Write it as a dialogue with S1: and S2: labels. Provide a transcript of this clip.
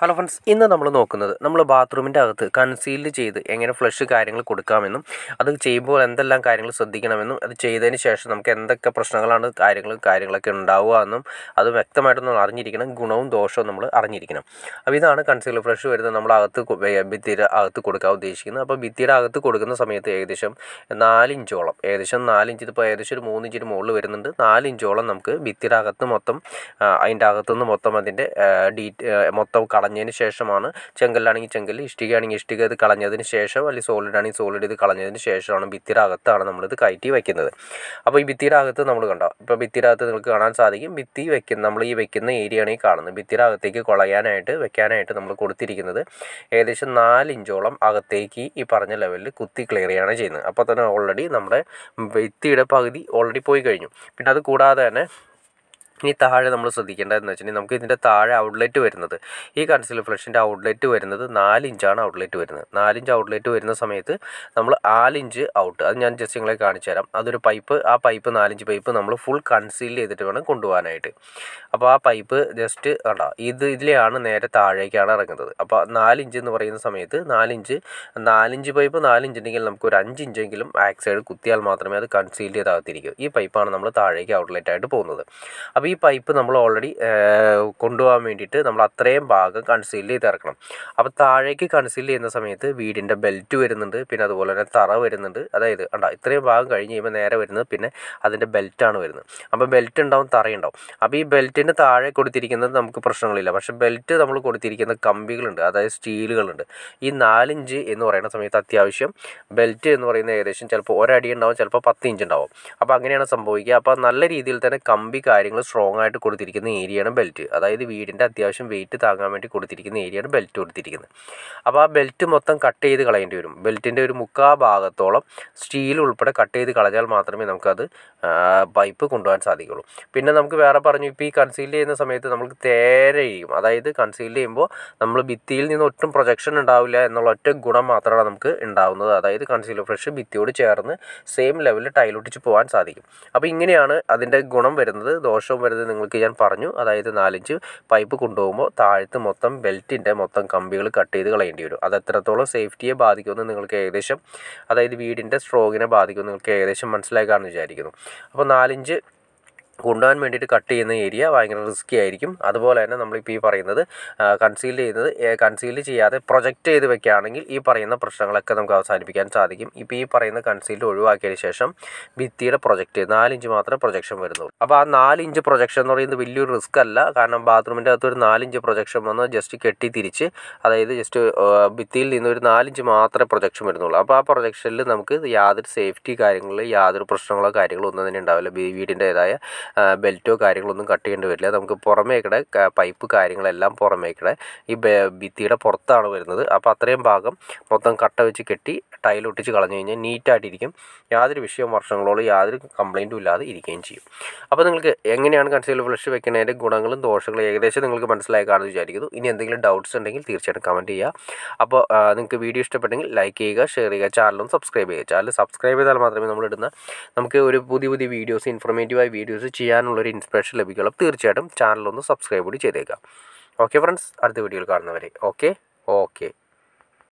S1: hello friends ഇന്ന് നമ്മൾ നോക്കുന്നത് നമ്മൾ ബാത്റൂമിൻ്റെ അകത്ത് കൺസീൽഡ് ചെയ്ത് എങ്ങനെ ഫ്ലഷ് കാര്യങ്ങൾ കൊടുക്കാമെന്നും അത് ചെയ്യുമ്പോൾ എന്തെല്ലാം കാര്യങ്ങൾ ശ്രദ്ധിക്കണമെന്നും അത് ചെയ്തതിന് ശേഷം നമുക്ക് എന്തൊക്കെ പ്രശ്നങ്ങളാണ് കാര്യങ്ങൾ കാര്യങ്ങളൊക്കെ ഉണ്ടാവുക എന്നും അത് വ്യക്തമായിട്ട് നമ്മൾ അറിഞ്ഞിരിക്കണം ഗുണവും ദോഷവും നമ്മൾ അറിഞ്ഞിരിക്കണം അപ്പോൾ ഇതാണ് കൺസീൽഡ് ഫ്ലഷ് വരുന്നത് നമ്മൾ അകത്ത് ഭിത്തിയുടെ അകത്ത് കൊടുക്കാൻ ഉദ്ദേശിക്കുന്നത് അപ്പോൾ ഭിത്തിയുടെ അകത്ത് കൊടുക്കുന്ന സമയത്ത് ഏകദേശം നാലിഞ്ചോളം ഏകദേശം നാലിഞ്ച് ഇതിപ്പോൾ ഏകദേശം ഒരു മൂന്നിഞ്ചിന് മുകളിൽ വരുന്നുണ്ട് നാലിഞ്ചോളം നമുക്ക് ഭിത്തിയുടെ അകത്ത് മൊത്തം അതിൻ്റെ അകത്തുനിന്ന് മൊത്തം അതിൻ്റെ ഡീറ്റ് മൊത്തം കളഞ്ഞ് കളഞ്ഞതിന് ശേഷമാണ് ചെങ്കല്ലാണെങ്കിൽ ചെങ്കല്ല് ഇഷ്ടികയാണെങ്കിൽ ഇഷ്ടിക ഇത് കളഞ്ഞതിന് ശേഷം അല്ലെങ്കിൽ സോളിഡ് ആണെങ്കിൽ സോളിഡ് ഇത് കളഞ്ഞതിന് ശേഷമാണ് ഭിത്തിയുടെ അകത്താണ് നമ്മളിത് കയറ്റി വയ്ക്കുന്നത് അപ്പോൾ ഈ ഭിത്തിയുടെ അകത്ത് നമ്മൾ കണ്ടോ ഇപ്പോൾ ഭിത്തിയുടെ അകത്ത് നിങ്ങൾക്ക് കാണാൻ സാധിക്കും ഭിത്തി വെക്കുന്ന നമ്മൾ ഈ വെക്കുന്ന ഏരിയയാണ് ഈ കാണുന്നത് ഭിത്തിയുടെ അകത്തേക്ക് കുളയാനായിട്ട് വെക്കാനായിട്ട് നമ്മൾ കൊടുത്തിരിക്കുന്നത് ഏകദേശം നാലിഞ്ചോളം അകത്തേക്ക് ഈ പറഞ്ഞ ലെവലിൽ കുത്തി ക്ലിയർ ചെയ്യാണ് ചെയ്യുന്നത് അപ്പോൾ തന്നെ ഓൾറെഡി നമ്മുടെ ഭിത്തിയുടെ പകുതി ഓൾറെഡി പോയി കഴിഞ്ഞു പിന്നെ അത് കൂടാതെ തന്നെ ഇനി താഴെ നമ്മൾ ശ്രദ്ധിക്കേണ്ടതെന്ന് വെച്ചിട്ടുണ്ടെങ്കിൽ നമുക്ക് ഇതിൻ്റെ താഴെ ഔട്ട്ലെറ്റ് വരുന്നത് ഈ കൺസീൽ ഫ്ലഷിൻ്റെ ഔട്ട്ലെറ്റ് വരുന്നത് നാലിഞ്ചാണ് ഔട്ട്ലെറ്റ് വരുന്നത് നാലിഞ്ച് ഔട്ട്ലെറ്റ് വരുന്ന സമയത്ത് നമ്മൾ ആലിഞ്ച് ഔട്ട് അത് ഞാൻ ജസ്റ്റ് നിങ്ങളെ കാണിച്ചു തരാം അതൊരു പൈപ്പ് ആ പൈപ്പ് നാലിഞ്ച് പൈപ്പ് നമ്മൾ ഫുൾ കൺസീൽ ചെയ്തിട്ട് വേണം കൊണ്ടുപോകാനായിട്ട് അപ്പോൾ ആ പൈപ്പ് ജസ്റ്റ് കണ്ടോ ഇത് ഇതിലെയാണ് നേരെ താഴേക്കാണ് ഇറങ്ങുന്നത് അപ്പോൾ നാലിഞ്ച് എന്ന് പറയുന്ന സമയത്ത് നാലിഞ്ച് നാലിഞ്ച് പൈപ്പ് നാലിഞ്ച് ഉണ്ടെങ്കിൽ നമുക്ക് ഒരു അഞ്ചിഞ്ചെങ്കിലും ബാക്ക് സൈഡ് കുത്തിയാൽ മാത്രമേ അത് കൺസീൽ ചെയ്താകത്തിരിക്കൂ ഈ പൈപ്പാണ് നമ്മൾ താഴേക്ക് ഔട്ട്ലെറ്റ് ആയിട്ട് പോകുന്നത് അപ്പോൾ ഈ പൈപ്പ് നമ്മൾ ഓൾറെഡി കൊണ്ടുപോകാൻ വേണ്ടിയിട്ട് നമ്മൾ അത്രയും ഭാഗം കൺസീൽ ചെയ്ത് ഇറക്കണം അപ്പോൾ താഴേക്ക് കൺസീൽ ചെയ്യുന്ന സമയത്ത് വീടിൻ്റെ ബെൽറ്റ് വരുന്നുണ്ട് പിന്നെ അതുപോലെ തന്നെ തറ വരുന്നുണ്ട് അതായത് ഉണ്ടാ ഇത്രയും ഭാഗം കഴിഞ്ഞ് കഴിയുമ്പോൾ നേരെ വരുന്നത് പിന്നെ അതിൻ്റെ ബെൽറ്റാണ് വരുന്നത് അപ്പോൾ ബെൽറ്റ് ഉണ്ടാവും തറയുണ്ടാവും അപ്പോൾ ഈ ബെൽറ്റിൻ്റെ താഴെ കൊടുത്തിരിക്കുന്നത് നമുക്ക് പ്രശ്നങ്ങളില്ല പക്ഷേ ബെൽറ്റ് നമ്മൾ കൊടുത്തിരിക്കുന്ന കമ്പികളുണ്ട് അതായത് സ്റ്റീലുകളുണ്ട് ഈ നാലിഞ്ച് എന്ന് പറയുന്ന സമയത്ത് അത്യാവശ്യം ബെൽറ്റ് എന്ന് പറയുന്ന ഏകദേശം ചിലപ്പോൾ ഒരടി ഉണ്ടാവും ചിലപ്പോൾ പത്ത് ഇഞ്ച് ഉണ്ടാവും അപ്പോൾ അങ്ങനെയാണ് സംഭവിക്കുക അപ്പോൾ നല്ല രീതിയിൽ തന്നെ കമ്പി കാര്യങ്ങൾ സ്ട്രോങ് ആയിട്ട് കൊടുത്തിരിക്കുന്ന ഏരിയയാണ് ബെൽറ്റ് അതായത് വീടിൻ്റെ അത്യാവശ്യം വെയിറ്റ് താങ്ങാൻ വേണ്ടി കൊടുത്തിരിക്കുന്ന ഏരിയയാണ് ബെൽറ്റ് കൊടുത്തിരിക്കുന്നത് അപ്പോൾ ആ ബെൽറ്റ് മൊത്തം കട്ട് ചെയ്ത് കളയേണ്ടി വരും ബെൽറ്റിൻ്റെ ഒരു മുക്കാ ഭാഗത്തോളം സ്റ്റീൽ ഉൾപ്പെടെ കട്ട് ചെയ്ത് കളഞ്ഞാൽ മാത്രമേ നമുക്കത് പൈപ്പ് കൊണ്ടുപോകാൻ സാധിക്കുകയുള്ളൂ പിന്നെ നമുക്ക് വേറെ പറഞ്ഞു ഇപ്പോൾ ഈ കൺസീൽ ചെയ്യുന്ന സമയത്ത് നമുക്ക് തേരെ ചെയ്യും അതായത് കൺസീൽ ചെയ്യുമ്പോൾ നമ്മൾ ഭിത്തിയിൽ നിന്ന് ഒട്ടും പ്രൊജക്ഷൻ ഉണ്ടാവില്ല എന്നുള്ള ഒറ്റ ഗുണം മാത്രമാണ് നമുക്ക് ഉണ്ടാവുന്നത് അതായത് കൺസീലർ ഫ്രഷ് ഭിത്തിയോട് ചേർന്ന് സെയിം ലെവലിൽ ടൈലൊട്ടിച്ച് പോകാൻ സാധിക്കും അപ്പോൾ ഇങ്ങനെയാണ് അതിൻ്റെ ഗുണം വരുന്നത് ദോഷവും വരുന്നത് നിങ്ങൾക്ക് ഞാൻ പറഞ്ഞു അതായത് നാലിഞ്ച് പൈപ്പ് കൊണ്ടുപോകുമ്പോൾ താഴത്ത് മൊത്തം ബെൽറ്റിൻ്റെ മൊത്തം കമ്പികൾ കട്ട് ചെയ്ത് കളയേണ്ടി വരും അത് എത്രത്തോളം സേഫ്റ്റിയെ ബാധിക്കുമെന്ന് നിങ്ങൾക്ക് ഏകദേശം അതായത് വീടിൻ്റെ സ്ട്രോങ്ങിനെ ബാധിക്കുമെന്ന് നിങ്ങൾക്ക് ഏകദേശം മനസ്സിലാക്കാമെന്ന് വിചാരിക്കുന്നു അപ്പോൾ നാലിഞ്ച് കൊണ്ടുപോകാൻ വേണ്ടിയിട്ട് കട്ട് ചെയ്യുന്ന ഏരിയ ഭയങ്കര റിസ്ക്കി ആയിരിക്കും അതുപോലെ തന്നെ നമ്മളിപ്പോൾ ഈ പറയുന്നത് കൺസീൽ ചെയ്യുന്നത് കൺസീൽ ചെയ്യാതെ പ്രൊജക്റ്റ് ചെയ്ത് വെക്കുകയാണെങ്കിൽ ഈ പറയുന്ന പ്രശ്നങ്ങളൊക്കെ നമുക്ക് അവസാനിപ്പിക്കാൻ സാധിക്കും ഇപ്പോൾ ഈ പറയുന്ന കൺസീൽഡ് ഒഴിവാക്കിയതിന് ശേഷം ഭിത്തിയുടെ പ്രൊജക്റ്റ് നാലിഞ്ച് മാത്രമേ പ്രൊജക്ഷൻ വരുന്നുള്ളൂ അപ്പോൾ ആ നാലിഞ്ച് പ്രൊജക്ഷൻ എന്ന് പറയുന്നത് വലിയൊരു റിസ്ക് അല്ല കാരണം ബാത്റൂമിൻ്റെ അകത്ത് ഒരു നാലിഞ്ച് പ്രൊജക്ഷൻ വന്ന് ജസ്റ്റ് കെട്ടി തിരിച്ച് അതായത് ജസ്റ്റ് ഭിത്തിയിൽ നിന്ന് ഒരു നാലിഞ്ച് മാത്രമേ പ്രൊജക്ഷൻ വരുന്നുള്ളൂ അപ്പോൾ ആ പ്രൊജക്ഷനിൽ നമുക്ക് യാതൊരു സേഫ്റ്റി കാര്യങ്ങളിൽ യാതൊരു പ്രശ്നങ്ങളോ കാര്യങ്ങളോ ഒന്നും തന്നെ ഉണ്ടാവില്ല വീടിൻ്റെതായ ബെൽറ്റോ കാര്യങ്ങളൊന്നും കട്ട് ചെയ്യേണ്ടി വരില്ല നമുക്ക് പുറമേക്കൂടെ പൈപ്പ് കാര്യങ്ങളെല്ലാം പുറമേക്കൂടെ ഈ ഭിത്തിയുടെ പുറത്താണ് വരുന്നത് അപ്പോൾ അത്രയും ഭാഗം മൊത്തം കട്ട വെച്ച് കെട്ടി ടൈൽ ഒട്ടിച്ച് കളഞ്ഞു കഴിഞ്ഞാൽ നീറ്റായിട്ടിരിക്കും യാതൊരു വിഷയവും വർഷങ്ങളോളം യാതൊരു കംപ്ലൈൻറ്റും ഇല്ലാതെ ഇരിക്കുകയും ചെയ്യും അപ്പോൾ നിങ്ങൾക്ക് എങ്ങനെയാണ് കൺസീലർ ഫ്ലഷ് വെക്കുന്നതിൻ്റെ ഗുണങ്ങളും ദോഷങ്ങളും ഏകദേശം നിങ്ങൾക്ക് മനസ്സിലായി കാണുമെന്ന് വിചാരിക്കുന്നു ഇനി എന്തെങ്കിലും ഡൗട്ട്സ് ഉണ്ടെങ്കിൽ തീർച്ചയായിട്ടും കമൻറ്റ് ചെയ്യുക അപ്പോൾ നിങ്ങൾക്ക് വീഡിയോ ഇഷ്ടപ്പെട്ടെങ്കിൽ ലൈക്ക് ചെയ്യുക ഷെയർ ചെയ്യുക ചാനലും സബ്സ്ക്രൈബ് ചെയ്യുക ചാനൽ സബ്സ്ക്രൈബ് ചെയ്താൽ മാത്രമേ നമ്മളിടുന്ന നമുക്ക് ഒരു പുതിയ പുതിയ വീഡിയോസ് ഇൻഫോർമേറ്റീവായ വീഡിയോസ് ചെയ്യാനുള്ളൊരു ഇൻസ്പിറേഷൻ ലഭിക്കുള്ള തീർച്ചയായിട്ടും ചാനലൊന്ന് സബ്സ്ക്രൈബ് കൂടി ചെയ്തേക്കാം ഓക്കെ ഫ്രണ്ട്സ് അടുത്ത വീഡിയോയിൽ കാണുന്നവരെ ഓക്കെ ഓക്കെ